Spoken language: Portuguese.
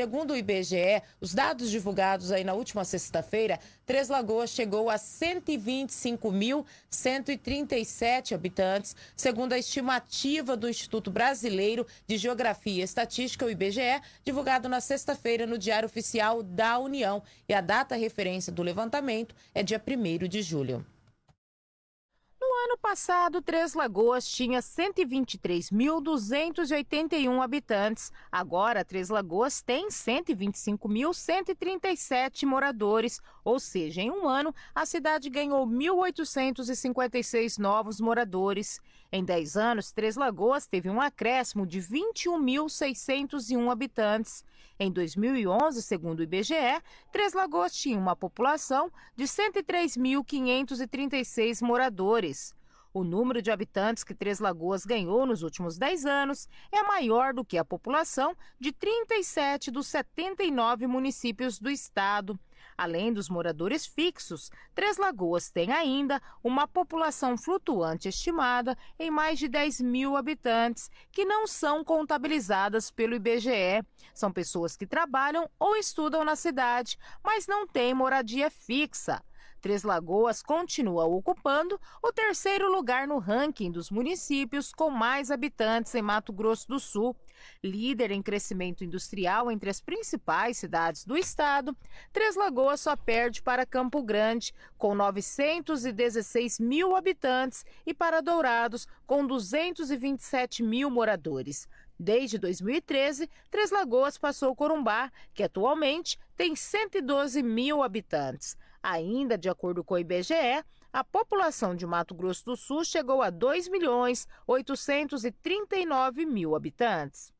Segundo o IBGE, os dados divulgados aí na última sexta-feira, Três Lagoas chegou a 125.137 habitantes, segundo a estimativa do Instituto Brasileiro de Geografia e Estatística, o IBGE, divulgado na sexta-feira no Diário Oficial da União. E a data referência do levantamento é dia 1 de julho ano passado, Três Lagoas tinha 123.281 habitantes. Agora, Três Lagoas tem 125.137 moradores, ou seja, em um ano, a cidade ganhou 1.856 novos moradores. Em 10 anos, Três Lagoas teve um acréscimo de 21.601 habitantes. Em 2011, segundo o IBGE, Três Lagoas tinha uma população de 103.536 moradores. O número de habitantes que Três Lagoas ganhou nos últimos 10 anos é maior do que a população de 37 dos 79 municípios do estado. Além dos moradores fixos, Três Lagoas tem ainda uma população flutuante estimada em mais de 10 mil habitantes, que não são contabilizadas pelo IBGE. São pessoas que trabalham ou estudam na cidade, mas não têm moradia fixa. Três Lagoas continua ocupando o terceiro lugar no ranking dos municípios com mais habitantes em Mato Grosso do Sul. Líder em crescimento industrial entre as principais cidades do estado, Três Lagoas só perde para Campo Grande, com 916 mil habitantes, e para Dourados, com 227 mil moradores. Desde 2013, Três Lagoas passou Corumbá, que atualmente tem 112 mil habitantes. Ainda de acordo com o IBGE, a população de Mato Grosso do Sul chegou a 2 milhões 839 mil habitantes.